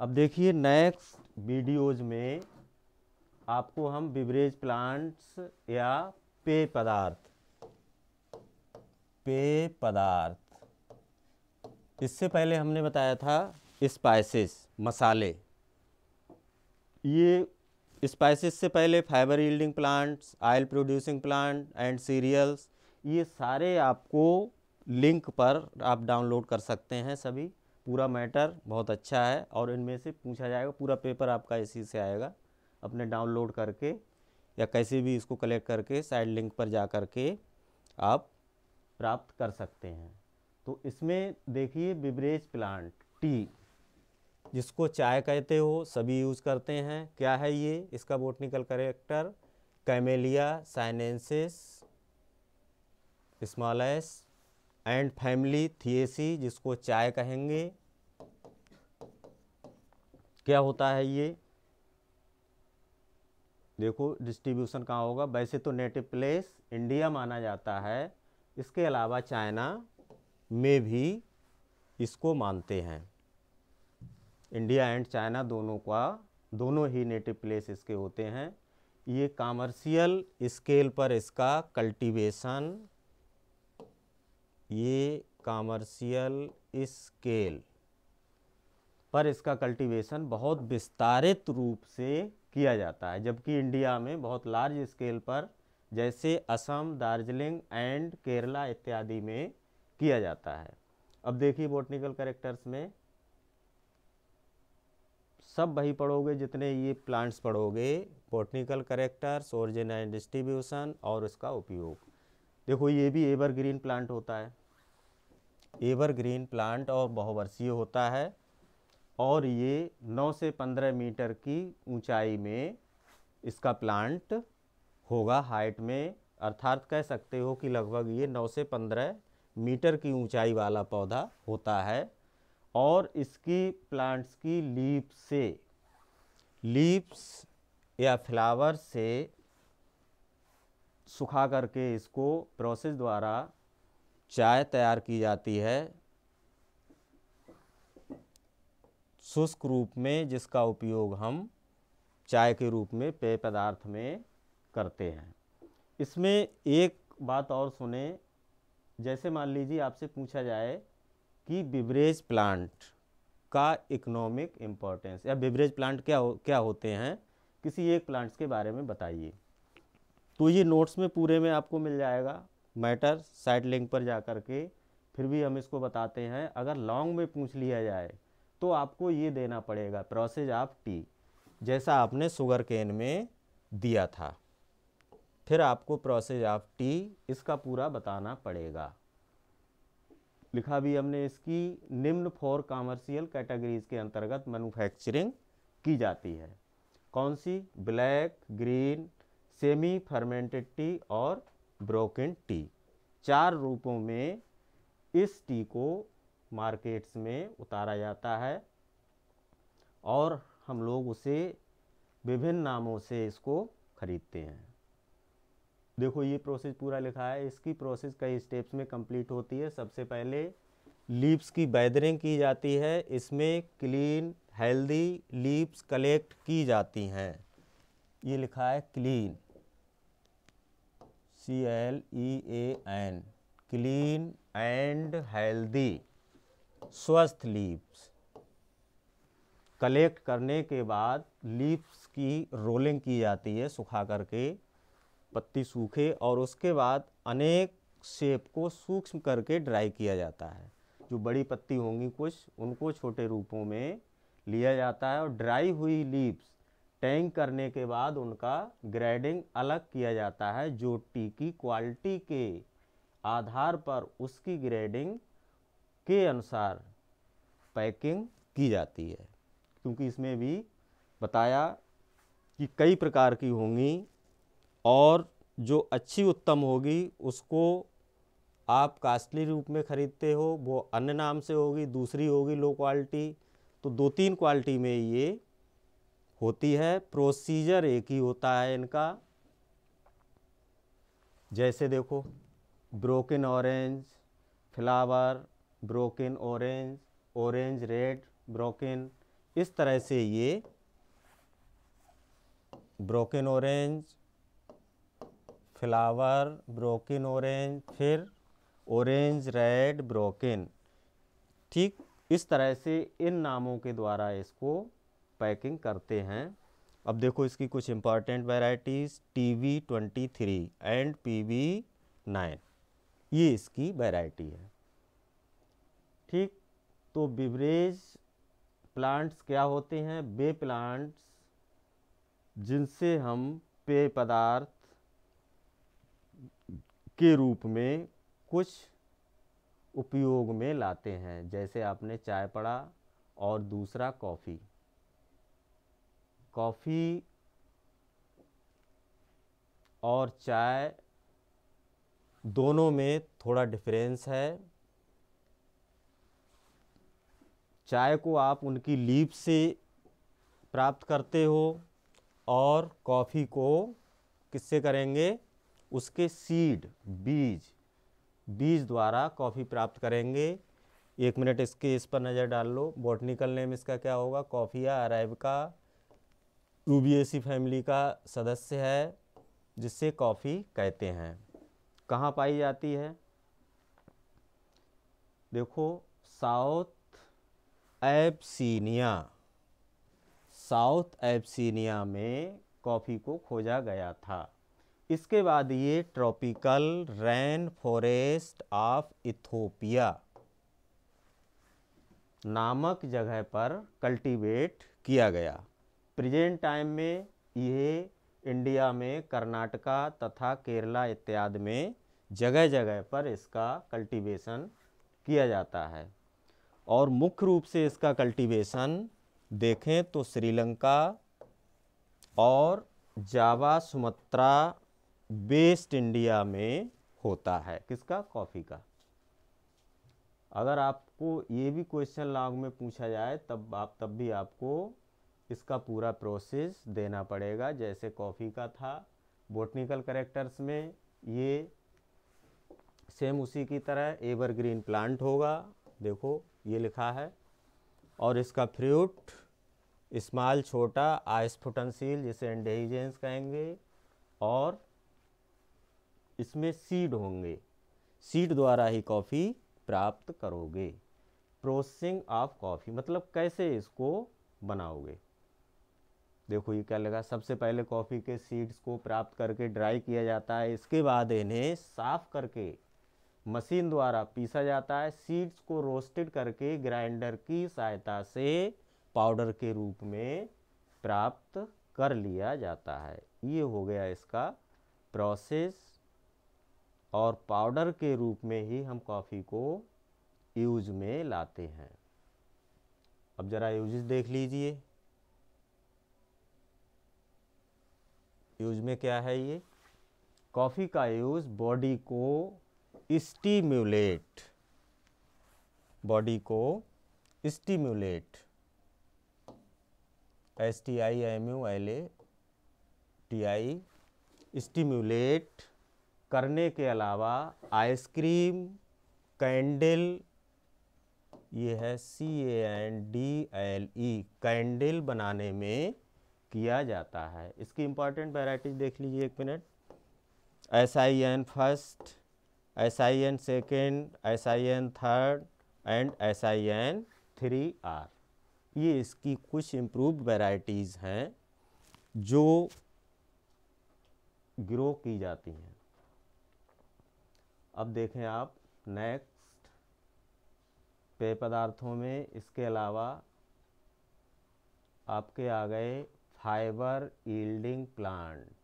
अब देखिए next videos में आपको हम बिवरेज प्लांट्स या पेय पदार्थ पेय पदार्थ इससे पहले हमने बताया था स्पाइसेस मसाले ये स्पाइसेस से पहले fibre yielding plants oil producing plant and cereals ये सारे आपको लिंक पर आप डाउनलोड कर सकते हैं सभी पूरा मैटर बहुत अच्छा है और इनमें से पूछा जाएगा पूरा पेपर आपका इसी से आएगा अपने डाउनलोड करके या कैसे भी इसको कलेक्ट करके साइड लिंक पर जा करके आप प्राप्त कर सकते हैं तो इसमें देखिए बिबरेज प्लांट टी जिसको चाय कहते हो सभी यूज़ करते हैं क्या है ये इसका botanical character Camellia sinensis smallest and family Theaceae जिसको चाय कहेंगे क्या होता है ये देखो डिस्ट्रीब्यूशन कहाँ होगा वैसे तो नेटिव प्लेस इंडिया माना जाता है इसके अलावा चाइना में भी इसको मानते हैं इंडिया एंड चाइना दोनों का दोनों ही नेटिव प्लेस इसके होते हैं ये कॉमर्शियल स्केल पर इसका कल्टीवेशन ये कामर्शियल स्केल पर इसका कल्टीवेशन बहुत विस्तारित रूप से किया जाता है जबकि इंडिया में बहुत लार्ज स्केल पर जैसे असम दार्जिलिंग एंड केरला इत्यादि में किया जाता है अब देखिए बोटनिकल करेक्टर्स में सब वही पढ़ोगे जितने ये प्लांट्स पढ़ोगे botanical characters origin and distribution और इसका उपयोग देखो ये भी एवरग्रीन प्लांट होता है एवरग्रीन प्लांट और बहुवर्षीय होता है और ये 9 से 15 मीटर की ऊंचाई में इसका प्लांट होगा हाइट में अर्थात कह सकते हो कि लगभग ये 9 से 15 मीटर की ऊंचाई वाला पौधा होता है और इसकी प्लांट्स की लीप से लीप्स या फ्लावर से सुखा करके इसको प्रोसेस द्वारा चाय तैयार की जाती है शुष्क रूप में जिसका उपयोग हम चाय के रूप में पेय पदार्थ में करते हैं इसमें एक बात और सुने जैसे मान लीजिए आपसे पूछा जाए कि बिवरेज प्लांट का इकोनॉमिक इम्पोर्टेंस या बिवरेज प्लांट क्या हो क्या होते हैं किसी एक प्लांट्स के बारे में बताइए तो ये नोट्स में पूरे में आपको मिल जाएगा मैटर साइट लिंक पर जा कर के फिर भी हम इसको बताते हैं अगर लॉन्ग में पूछ लिया जाए तो आपको ये देना पड़ेगा प्रोसेज ऑफ टी जैसा आपने शुगर केन में दिया था फिर आपको प्रोसेज ऑफ टी इसका पूरा बताना पड़ेगा लिखा भी हमने इसकी निम्न फॉर कॉमर्शियल कैटेगरीज के अंतर्गत मैन्युफैक्चरिंग की जाती है कौन सी black green semi fermented tea और ब्रोकन टी चार रूपों में इस टी को मार्केट्स में उतारा जाता है और हम लोग उसे विभिन्न नामों से इसको खरीदते हैं देखो ये प्रोसेस पूरा लिखा है इसकी प्रोसेस कई स्टेप्स में कंप्लीट होती है सबसे पहले लीप्स की बैदरिंग की जाती है इसमें क्लीन हेल्दी लीप्स कलेक्ट की जाती हैं ये लिखा है clean C L E A N clean and healthy स्वस्थ लीव्स कलेक्ट करने के बाद लीव्स की रोलिंग की जाती है सुखा करके पत्ती सूखे और उसके बाद अनेक शेप को सूक्ष्म करके ड्राई किया जाता है जो बड़ी पत्ती होंगी कुछ उनको छोटे रूपों में लिया जाता है और ड्राई हुई लीव्स टैंक करने के बाद उनका ग्रेडिंग अलग किया जाता है जो टी की क्वालिटी के आधार पर उसकी ग्रेडिंग के अनुसार पैकिंग की जाती है क्योंकि इसमें भी बताया कि कई प्रकार की होंगी और जो अच्छी उत्तम होगी उसको आप कास्टली रूप में ख़रीदते हो वो अन्य नाम से होगी दूसरी होगी लो क्वालिटी तो दो तीन क्वालिटी में ये होती है प्रोसीजर एक ही होता है इनका जैसे देखो broken orange flower broken orange orange red broken इस तरह से ये broken orange flower broken orange फिर ऑरेंज रेड ब्रोकन ठीक इस तरह से इन नामों के द्वारा इसको पैकिंग करते हैं अब देखो इसकी कुछ important varieties T V twenty three and P V nine ये इसकी वेराइटी है ठीक तो बिवरेज प्लांट्स क्या होते हैं वे प्लांट्स जिनसे हम पेय पदार्थ के रूप में कुछ उपयोग में लाते हैं जैसे आपने चाय पड़ा और दूसरा कॉफ़ी कॉफ़ी और चाय दोनों में थोड़ा डिफरेंस है चाय को आप उनकी लीप से प्राप्त करते हो और कॉफ़ी को किससे करेंगे उसके सीड बीज बीज द्वारा कॉफ़ी प्राप्त करेंगे एक मिनट इसके इस पर नज़र डाल लो बॉटनिकल नेम इसका क्या होगा Coffea arabica Rubiaceae family e का सदस्य है जिसे कॉफ़ी कहते हैं कहाँ पाई जाती है देखो साउथ एप्सिनिया साउथ एप्सिनिया में कॉफ़ी को खोजा गया था इसके बाद ये tropical rain forest of Ethiopia नामक जगह पर कल्टीवेट किया गया प्रेजेंट टाइम में ये इंडिया में कर्नाटका तथा केरला इत्यादि में जगह जगह पर इसका कल्टीवेशन किया जाता है और मुख्य रूप से इसका कल्टीवेशन देखें तो श्रीलंका और जावा सुमत्रा बेस्ड इंडिया में होता है किसका कॉफ़ी का अगर आपको ये भी क्वेश्चन लॉन्ग में पूछा जाए तब आप तब भी आपको इसका पूरा प्रोसेस देना पड़ेगा जैसे कॉफ़ी का था बोटनिकल करेक्टर्स में ये सेम उसी की तरह एवरग्रीन प्लांट होगा देखो ये लिखा है और इसका फ्रूट स्मॉल छोटा आइसफुटनसील जिसे एंडेजेंस कहेंगे और इसमें सीड होंगे सीड द्वारा ही कॉफ़ी प्राप्त करोगे प्रोसेसिंग ऑफ कॉफ़ी मतलब कैसे इसको बनाओगे देखो ये क्या लगा सबसे पहले कॉफ़ी के सीड्स को प्राप्त करके ड्राई किया जाता है इसके बाद इन्हें साफ़ करके मशीन द्वारा पीसा जाता है सीड्स को रोस्टेड करके ग्राइंडर की सहायता से पाउडर के रूप में प्राप्त कर लिया जाता है ये हो गया इसका प्रोसेस और पाउडर के रूप में ही हम कॉफ़ी को यूज में लाते हैं अब ज़रा यूजेस देख लीजिए यूज में क्या है ये कॉफ़ी का यूज़ बॉडी को स्टीम्यूलेट बॉडी को stimulate S T I M U L A T I stimulate करने के अलावा आइसक्रीम कैंडल ये है C A N D L E candle बनाने में किया जाता है इसकी इम्पॉर्टेंट वेराइटीज देख लीजिए एक minute S I N first S I N second S I N third and S I N three R ये इसकी कुछ इम्प्रूव वेराइटीज़ हैं जो ग्रो की जाती हैं अब देखें आप नेक्स्ट पेय पदार्थों में इसके अलावा आपके आ गए fiber yielding plant